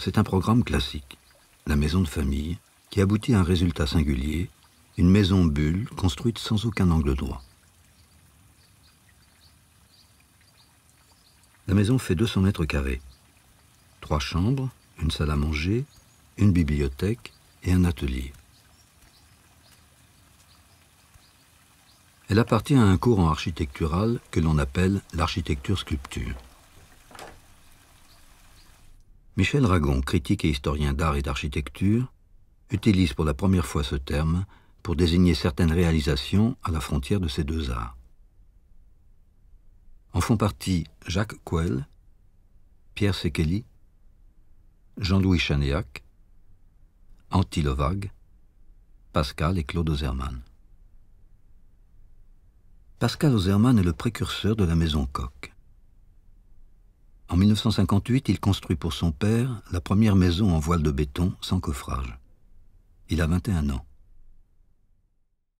C'est un programme classique, la maison de famille, qui aboutit à un résultat singulier, une maison bulle construite sans aucun angle droit. La maison fait 200 mètres carrés. Trois chambres, une salle à manger, une bibliothèque et un atelier. Elle appartient à un courant architectural que l'on appelle l'architecture sculpture. Michel Ragon, critique et historien d'art et d'architecture, utilise pour la première fois ce terme pour désigner certaines réalisations à la frontière de ces deux arts. En font partie Jacques Coel, Pierre Sekeli, Jean-Louis Antti Lovag, Pascal et Claude Ozerman. Pascal Ozerman est le précurseur de la maison Coq. En 1958, il construit pour son père la première maison en voile de béton sans coffrage. Il a 21 ans.